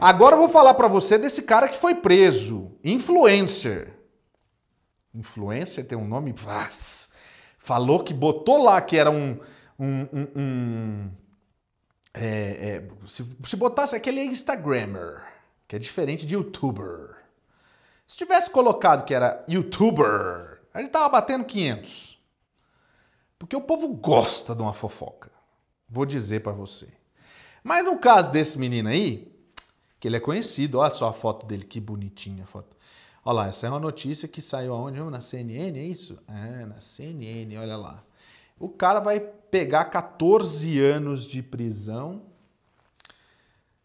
Agora eu vou falar para você desse cara que foi preso, influencer. Influencer tem um nome vaz. Falou que botou lá que era um. um, um, um é, é, se, se botasse aquele Instagrammer, que é diferente de youtuber. Se tivesse colocado que era youtuber, ele tava batendo 500. Porque o povo gosta de uma fofoca. Vou dizer para você. Mas no caso desse menino aí, porque ele é conhecido. Olha só a foto dele, que bonitinha a foto. Olha lá, essa é uma notícia que saiu aonde? Na CNN, é isso? É, na CNN, olha lá. O cara vai pegar 14 anos de prisão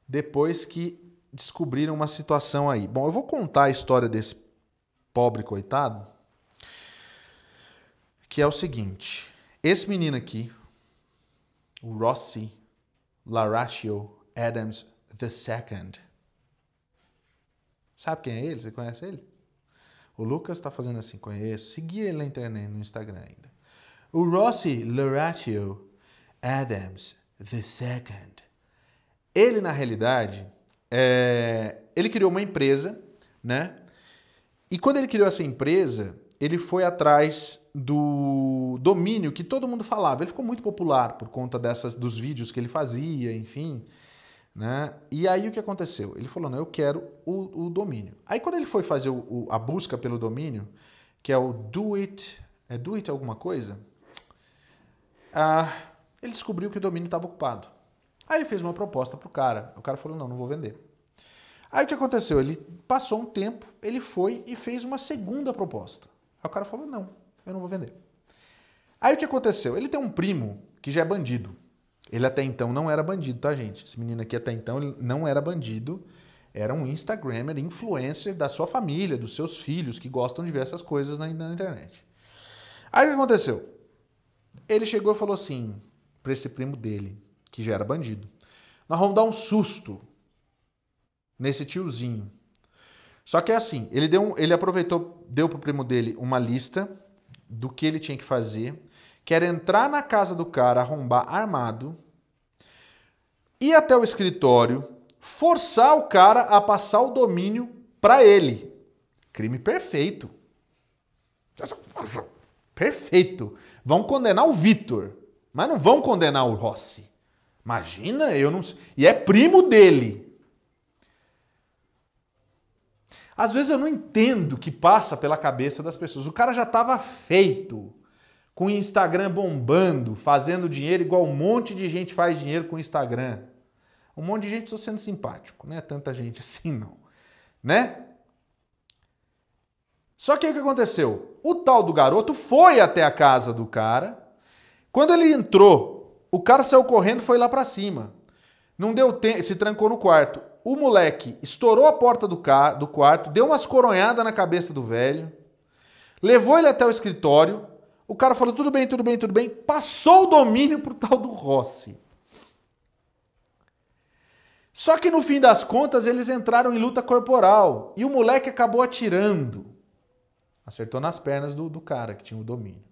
depois que descobriram uma situação aí. Bom, eu vou contar a história desse pobre coitado, que é o seguinte. Esse menino aqui, o Rossi Laratio Adams the second. Sabe quem é ele? Você conhece ele? O Lucas está fazendo assim, conheço. Segui ele na internet, no Instagram ainda. O Rossi Loratio Adams the second. Ele, na realidade, é... ele criou uma empresa, né? E quando ele criou essa empresa, ele foi atrás do domínio que todo mundo falava. Ele ficou muito popular por conta dessas, dos vídeos que ele fazia, enfim. Né? E aí o que aconteceu? Ele falou: não, eu quero o, o domínio. Aí quando ele foi fazer o, o, a busca pelo domínio, que é o do it, é do it alguma coisa, ah, ele descobriu que o domínio estava ocupado. Aí ele fez uma proposta para o cara. O cara falou: não, não vou vender. Aí o que aconteceu? Ele passou um tempo, ele foi e fez uma segunda proposta. Aí o cara falou: não, eu não vou vender. Aí o que aconteceu? Ele tem um primo que já é bandido. Ele até então não era bandido, tá, gente? Esse menino aqui até então ele não era bandido. Era um Instagrammer, influencer da sua família, dos seus filhos, que gostam de ver essas coisas na, na internet. Aí o que aconteceu? Ele chegou e falou assim para esse primo dele, que já era bandido: Nós vamos dar um susto nesse tiozinho. Só que é assim, ele, deu um, ele aproveitou, deu pro primo dele uma lista do que ele tinha que fazer quer entrar na casa do cara, arrombar armado, ir até o escritório, forçar o cara a passar o domínio para ele. Crime perfeito. Perfeito. Vão condenar o Vitor, mas não vão condenar o Rossi. Imagina, eu não sei. E é primo dele. Às vezes eu não entendo o que passa pela cabeça das pessoas. O cara já estava feito com o Instagram bombando, fazendo dinheiro, igual um monte de gente faz dinheiro com o Instagram. Um monte de gente estou sendo simpático, não é tanta gente assim não, né? Só que aí o que aconteceu? O tal do garoto foi até a casa do cara. Quando ele entrou, o cara saiu correndo e foi lá para cima. Não deu tempo, se trancou no quarto. O moleque estourou a porta do, do quarto, deu umas coronhadas na cabeça do velho, levou ele até o escritório, o cara falou: tudo bem, tudo bem, tudo bem. Passou o domínio pro tal do Rossi. Só que no fim das contas eles entraram em luta corporal e o moleque acabou atirando. Acertou nas pernas do, do cara que tinha o domínio.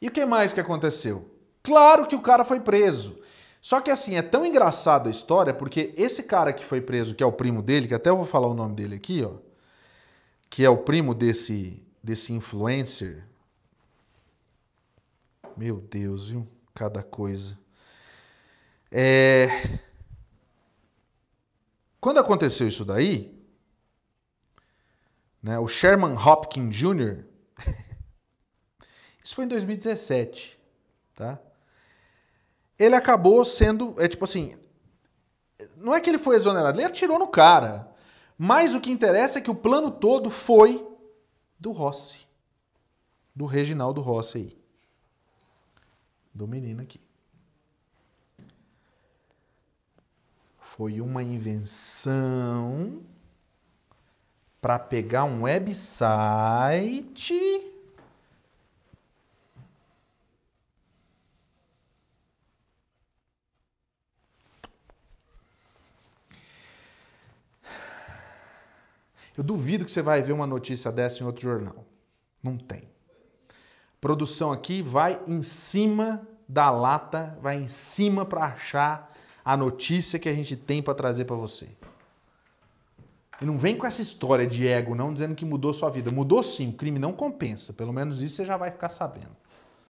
E o que mais que aconteceu? Claro que o cara foi preso. Só que assim, é tão engraçado a história, porque esse cara que foi preso, que é o primo dele, que até eu vou falar o nome dele aqui, ó, que é o primo desse desse influencer. Meu Deus, viu? Cada coisa. É... Quando aconteceu isso daí, né, o Sherman Hopkins Jr., isso foi em 2017, tá? Ele acabou sendo, é tipo assim, não é que ele foi exonerado, ele atirou no cara. Mas o que interessa é que o plano todo foi do Rossi, do Reginaldo Rossi aí, do menino aqui. Foi uma invenção para pegar um website Eu duvido que você vai ver uma notícia dessa em outro jornal. Não tem. Produção aqui vai em cima da lata, vai em cima para achar a notícia que a gente tem para trazer para você. E não vem com essa história de ego, não, dizendo que mudou sua vida. Mudou sim, o crime não compensa. Pelo menos isso você já vai ficar sabendo.